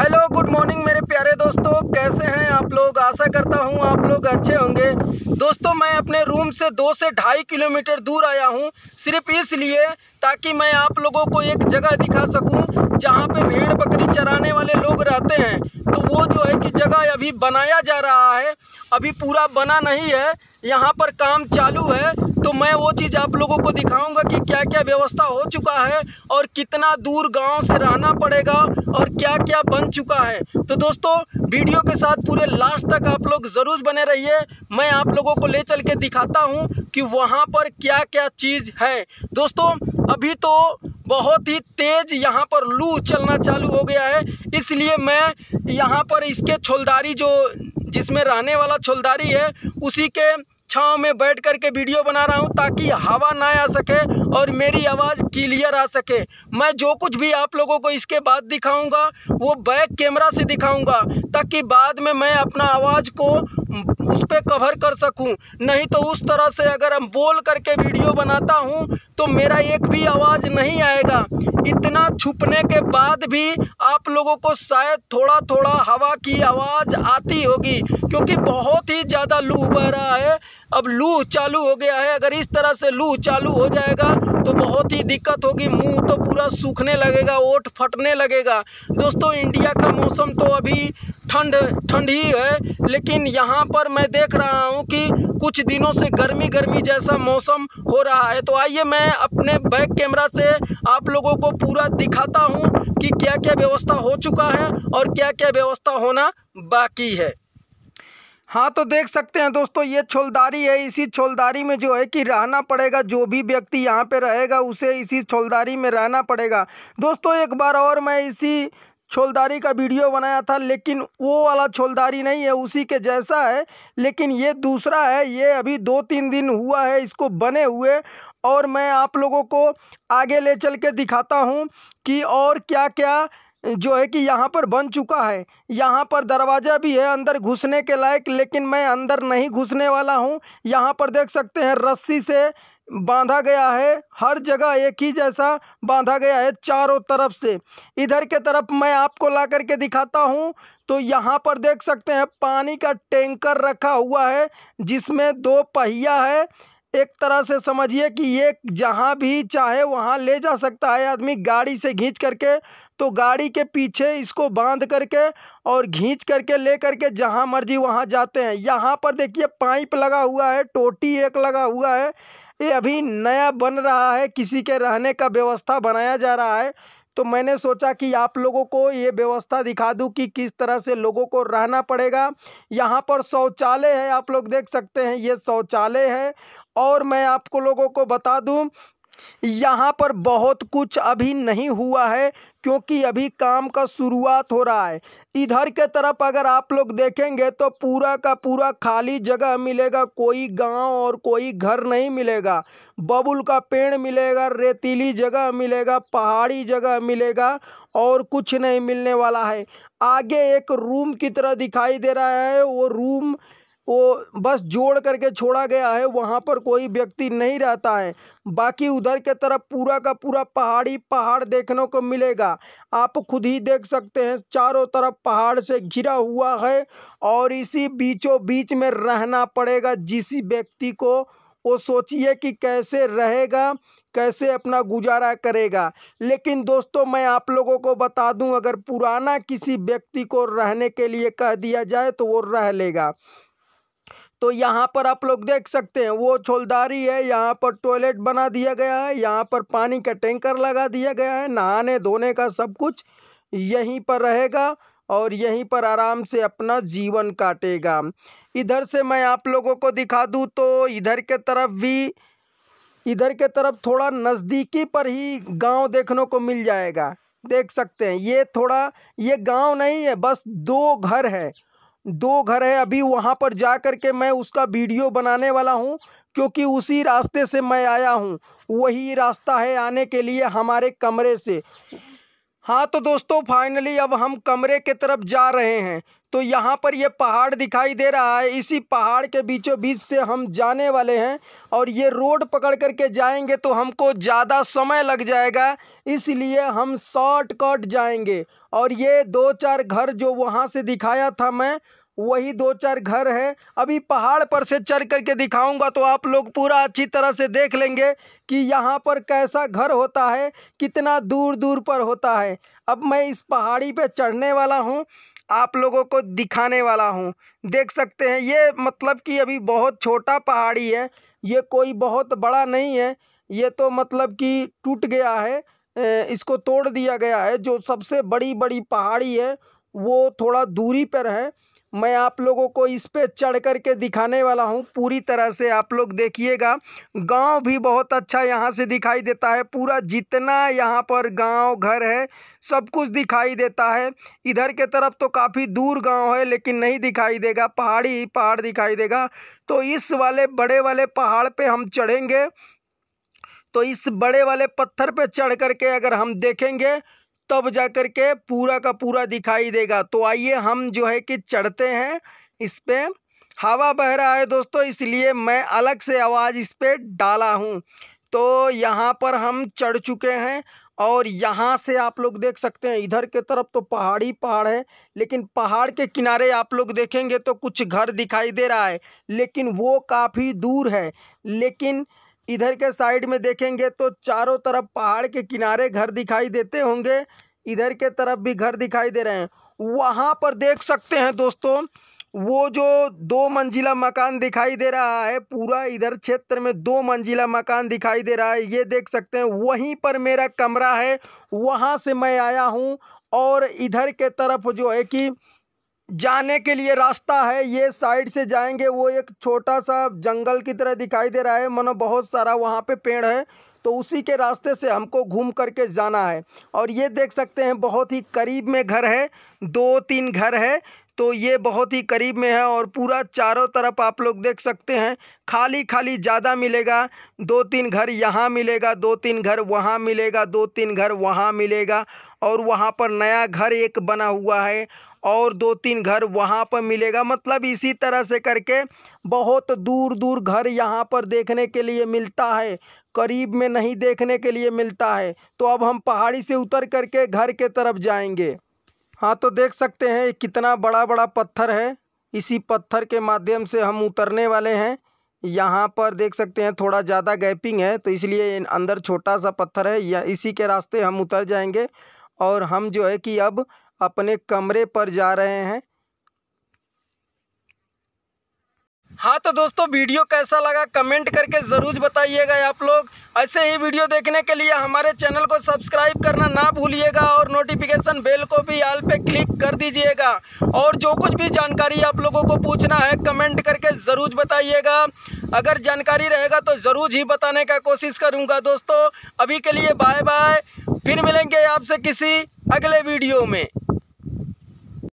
hello good morning मेरे प्यारे दोस्तों कैसे हैं आप लोग आशा करता हूं आप लोग अच्छे होंगे दोस्तों मैं अपने रूम से दो से ढाई किलोमीटर दूर आया हूं सिर्फ इसलिए ताकि मैं आप लोगों को एक जगह दिखा सकूं जहां पे भेड़ बकरी चराने वाले लोग रहते हैं तो वो जो है कि जगह अभी बनाया जा रहा है अभी पूरा बना नहीं है यहाँ पर काम चालू है तो मैं वो चीज़ आप लोगों को दिखाऊंगा कि क्या क्या व्यवस्था हो चुका है और कितना दूर गांव से रहना पड़ेगा और क्या क्या बन चुका है तो दोस्तों वीडियो के साथ पूरे लास्ट तक आप लोग ज़रूर बने रहिए मैं आप लोगों को ले चल के दिखाता हूँ कि वहाँ पर क्या क्या चीज़ है दोस्तों अभी तो बहुत ही तेज़ यहाँ पर लू चलना चालू हो गया है इसलिए मैं यहाँ पर इसके छोलदारी जो जिसमें रहने वाला छोलदारी है उसी के छाँव में बैठ कर के वीडियो बना रहा हूँ ताकि हवा ना आ सके और मेरी आवाज़ क्लियर आ सके मैं जो कुछ भी आप लोगों को इसके बाद दिखाऊंगा वो बैक कैमरा से दिखाऊंगा ताकि बाद में मैं अपना आवाज़ को उस पर कवर कर सकूं नहीं तो उस तरह से अगर हम बोल करके वीडियो बनाता हूं तो मेरा एक भी आवाज़ नहीं आएगा इतना छुपने के बाद भी आप लोगों को शायद थोड़ा थोड़ा हवा की आवाज़ आती होगी क्योंकि बहुत ही ज़्यादा लू बह रहा है अब लू चालू हो गया है अगर इस तरह से लू चालू हो जाएगा तो बहुत ही दिक्कत होगी मुंह तो पूरा सूखने लगेगा ओट फटने लगेगा दोस्तों इंडिया का मौसम तो अभी ठंड ठंड ही है लेकिन यहाँ पर मैं देख रहा हूँ कि कुछ दिनों से गर्मी गर्मी जैसा मौसम हो रहा है तो आइए मैं मैं अपने बैक कैमरा से आप लोगों को पूरा दिखाता हूँ कि क्या क्या व्यवस्था हो चुका है और क्या क्या व्यवस्था होना बाकी है हाँ तो देख सकते हैं दोस्तों ये छोलदारी है इसी छोलदारी में जो है कि रहना पड़ेगा जो भी व्यक्ति यहाँ पे रहेगा उसे इसी छोलदारी में रहना पड़ेगा दोस्तों एक बार और मैं इसी छोलदारी का वीडियो बनाया था लेकिन वो वाला छोलदारी नहीं है उसी के जैसा है लेकिन ये दूसरा है ये अभी दो तीन दिन हुआ है इसको बने हुए और मैं आप लोगों को आगे ले चल के दिखाता हूँ कि और क्या क्या जो है कि यहाँ पर बन चुका है यहाँ पर दरवाज़ा भी है अंदर घुसने के लायक लेकिन मैं अंदर नहीं घुसने वाला हूँ यहाँ पर देख सकते हैं रस्सी से बांधा गया है हर जगह एक ही जैसा बांधा गया है चारों तरफ से इधर के तरफ मैं आपको ला करके दिखाता हूँ तो यहाँ पर देख सकते हैं पानी का टैंकर रखा हुआ है जिसमें दो पहिया है एक तरह से समझिए कि ये जहाँ भी चाहे वहाँ ले जा सकता है आदमी गाड़ी से खींच करके तो गाड़ी के पीछे इसको बांध करके और खींच करके ले करके जहाँ मर्जी वहाँ जाते हैं यहाँ पर देखिए पाइप लगा हुआ है टोटी एक लगा हुआ है ये अभी नया बन रहा है किसी के रहने का व्यवस्था बनाया जा रहा है तो मैंने सोचा कि आप लोगों को ये व्यवस्था दिखा दूं कि किस तरह से लोगों को रहना पड़ेगा यहाँ पर शौचालय है आप लोग देख सकते हैं ये शौचालय है और मैं आपको लोगों को बता दूं यहाँ पर बहुत कुछ अभी नहीं हुआ है क्योंकि अभी काम का शुरुआत हो रहा है इधर के तरफ अगर आप लोग देखेंगे तो पूरा का पूरा खाली जगह मिलेगा कोई गांव और कोई घर नहीं मिलेगा बबुल का पेड़ मिलेगा रेतीली जगह मिलेगा पहाड़ी जगह मिलेगा और कुछ नहीं मिलने वाला है आगे एक रूम की तरह दिखाई दे रहा है वो रूम वो बस जोड़ करके छोड़ा गया है वहाँ पर कोई व्यक्ति नहीं रहता है बाकी उधर के तरफ पूरा का पूरा पहाड़ी पहाड़ देखने को मिलेगा आप खुद ही देख सकते हैं चारों तरफ पहाड़ से घिरा हुआ है और इसी बीचों बीच में रहना पड़ेगा जिस व्यक्ति को वो सोचिए कि कैसे रहेगा कैसे अपना गुजारा करेगा लेकिन दोस्तों मैं आप लोगों को बता दूं अगर पुराना किसी व्यक्ति को रहने के लिए कह दिया जाए तो वो रह लेगा तो यहाँ पर आप लोग देख सकते हैं वो छोलदारी है यहाँ पर टॉयलेट बना दिया गया है यहाँ पर पानी का टैंकर लगा दिया गया है नहाने धोने का सब कुछ यहीं पर रहेगा और यहीं पर आराम से अपना जीवन काटेगा इधर से मैं आप लोगों को दिखा दूँ तो इधर के तरफ भी इधर के तरफ थोड़ा नज़दीकी पर ही गांव देखने को मिल जाएगा देख सकते हैं ये थोड़ा ये गांव नहीं है बस दो घर है दो घर है अभी वहाँ पर जा कर के मैं उसका वीडियो बनाने वाला हूँ क्योंकि उसी रास्ते से मैं आया हूँ वही रास्ता है आने के लिए हमारे कमरे से हाँ तो दोस्तों फाइनली अब हम कमरे के तरफ जा रहे हैं तो यहाँ पर ये पहाड़ दिखाई दे रहा है इसी पहाड़ के बीचों बीच से हम जाने वाले हैं और ये रोड पकड़ कर के जाएंगे तो हमको ज़्यादा समय लग जाएगा इसलिए हम शॉर्टकट जाएंगे और ये दो चार घर जो वहाँ से दिखाया था मैं वही दो चार घर है अभी पहाड़ पर से चढ़ करके दिखाऊंगा तो आप लोग पूरा अच्छी तरह से देख लेंगे कि यहाँ पर कैसा घर होता है कितना दूर दूर पर होता है अब मैं इस पहाड़ी पे चढ़ने वाला हूँ आप लोगों को दिखाने वाला हूँ देख सकते हैं ये मतलब कि अभी बहुत छोटा पहाड़ी है ये कोई बहुत बड़ा नहीं है ये तो मतलब कि टूट गया है इसको तोड़ दिया गया है जो सबसे बड़ी बड़ी पहाड़ी है वो थोड़ा दूरी पर है मैं आप लोगों को इस पर चढ़ कर के दिखाने वाला हूँ पूरी तरह से आप लोग देखिएगा गांव भी बहुत अच्छा यहाँ से दिखाई देता है पूरा जितना यहाँ पर गांव घर है सब कुछ दिखाई देता है इधर के तरफ तो काफ़ी दूर गांव है लेकिन नहीं दिखाई देगा पहाड़ी ही पहाड़ दिखाई देगा तो इस वाले बड़े वाले पहाड़ पर हम चढ़ेंगे तो इस बड़े वाले पत्थर पर चढ़ करके अगर हम देखेंगे तब जा कर के पूरा का पूरा दिखाई देगा तो आइए हम जो है कि चढ़ते हैं इस पर हवा बह रहा है दोस्तों इसलिए मैं अलग से आवाज़ इस पर डाला हूँ तो यहाँ पर हम चढ़ चुके हैं और यहाँ से आप लोग देख सकते हैं इधर के तरफ तो पहाड़ी पहाड़ है लेकिन पहाड़ के किनारे आप लोग देखेंगे तो कुछ घर दिखाई दे रहा है लेकिन वो काफ़ी दूर है लेकिन इधर के साइड में देखेंगे तो चारों तरफ पहाड़ के किनारे घर दिखाई देते होंगे इधर के तरफ भी घर दिखाई दे रहे हैं वहाँ पर देख सकते हैं दोस्तों वो जो दो मंजिला मकान दिखाई दे रहा है पूरा इधर क्षेत्र में दो मंजिला मकान दिखाई दे रहा है ये देख सकते हैं वहीं पर मेरा कमरा है वहाँ से मैं आया हूँ और इधर के तरफ जो है कि जाने के लिए रास्ता है ये साइड से जाएंगे वो एक छोटा सा जंगल की तरह दिखाई दे रहा है मनो बहुत सारा वहाँ पे पेड़ है तो उसी के रास्ते से हमको घूम करके जाना है और ये देख सकते हैं बहुत ही करीब में घर है दो तीन घर है तो ये बहुत ही करीब में है और पूरा चारों तरफ आप लोग देख सकते हैं खाली खाली ज़्यादा मिलेगा दो तीन घर यहाँ मिलेगा दो तीन घर वहाँ मिलेगा दो तीन घर वहाँ मिलेगा और वहाँ पर नया घर एक बना हुआ है और दो तीन घर वहाँ पर मिलेगा मतलब इसी तरह से करके बहुत दूर दूर घर यहाँ पर देखने के लिए मिलता है करीब में नहीं देखने के लिए मिलता है तो अब हम पहाड़ी से उतर करके घर के तरफ जाएंगे हाँ तो देख सकते हैं कितना बड़ा बड़ा पत्थर है इसी पत्थर के माध्यम से हम उतरने वाले हैं यहाँ पर देख सकते हैं थोड़ा ज़्यादा गैपिंग है तो इसलिए अंदर छोटा सा पत्थर है या इसी के रास्ते हम उतर जाएंगे और हम जो है कि अब अपने कमरे पर जा रहे हैं हाँ तो दोस्तों वीडियो कैसा लगा कमेंट करके ज़रूर बताइएगा आप लोग ऐसे ही वीडियो देखने के लिए हमारे चैनल को सब्सक्राइब करना ना भूलिएगा और नोटिफिकेशन बेल को भी आल पे क्लिक कर दीजिएगा और जो कुछ भी जानकारी आप लोगों को पूछना है कमेंट करके ज़रूर बताइएगा अगर जानकारी रहेगा तो ज़रूर ही बताने का कोशिश करूँगा दोस्तों अभी के लिए बाय बाय फिर मिलेंगे आपसे किसी अगले वीडियो में